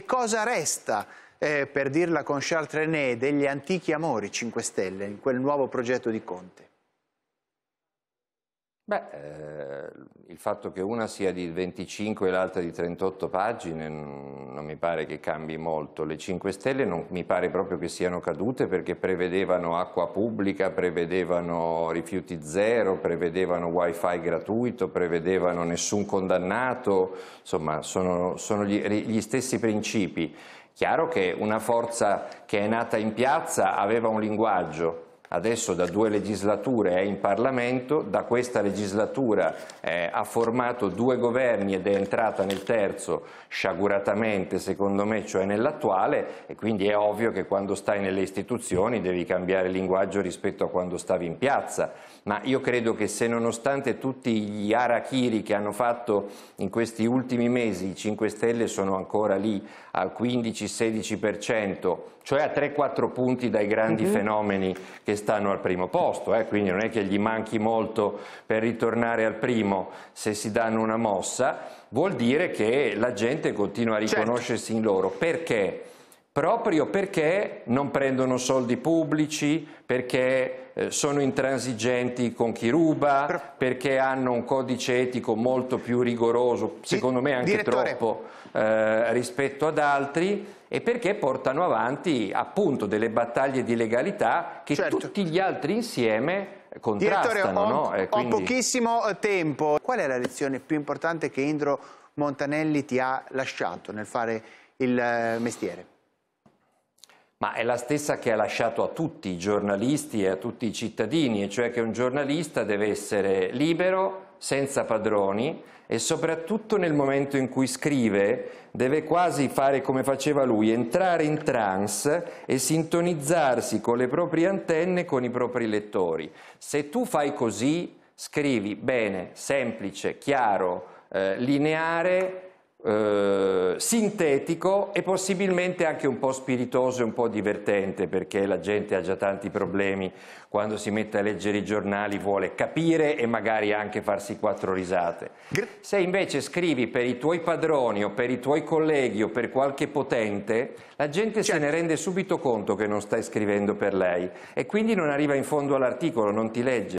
che cosa resta, eh, per dirla con Charles Trenet, degli antichi amori 5 Stelle in quel nuovo progetto di Conte? Beh, eh, il fatto che una sia di 25 e l'altra di 38 pagine non mi pare che cambi molto. Le 5 Stelle non mi pare proprio che siano cadute perché prevedevano acqua pubblica, prevedevano rifiuti zero, prevedevano wifi gratuito, prevedevano nessun condannato, insomma sono, sono gli, gli stessi principi. Chiaro che una forza che è nata in piazza aveva un linguaggio, adesso da due legislature è in Parlamento, da questa legislatura eh, ha formato due governi ed è entrata nel terzo sciaguratamente secondo me, cioè nell'attuale e quindi è ovvio che quando stai nelle istituzioni devi cambiare linguaggio rispetto a quando stavi in piazza, ma io credo che se nonostante tutti gli arachiri che hanno fatto in questi ultimi mesi i 5 Stelle sono ancora lì al 15-16%, cioè a 3-4 punti dai grandi mm -hmm. fenomeni che stanno stanno al primo posto, eh, quindi non è che gli manchi molto per ritornare al primo se si danno una mossa, vuol dire che la gente continua a certo. riconoscersi certo. in loro. Perché? proprio perché non prendono soldi pubblici, perché eh, sono intransigenti con chi ruba, perché hanno un codice etico molto più rigoroso, secondo me anche Direttore. troppo, eh, rispetto ad altri e perché portano avanti appunto delle battaglie di legalità che certo. tutti gli altri insieme contrastano. Direttore, ho, no? eh, quindi... ho pochissimo tempo. Qual è la lezione più importante che Indro Montanelli ti ha lasciato nel fare il eh, mestiere? ma è la stessa che ha lasciato a tutti i giornalisti e a tutti i cittadini, e cioè che un giornalista deve essere libero, senza padroni e soprattutto nel momento in cui scrive deve quasi fare come faceva lui, entrare in trance e sintonizzarsi con le proprie antenne, con i propri lettori. Se tu fai così, scrivi bene, semplice, chiaro, eh, lineare eh, sintetico e possibilmente anche un po' spiritoso e un po' divertente perché la gente ha già tanti problemi quando si mette a leggere i giornali vuole capire e magari anche farsi quattro risate se invece scrivi per i tuoi padroni o per i tuoi colleghi o per qualche potente la gente certo. se ne certo. rende subito conto che non stai scrivendo per lei e quindi non arriva in fondo all'articolo non ti legge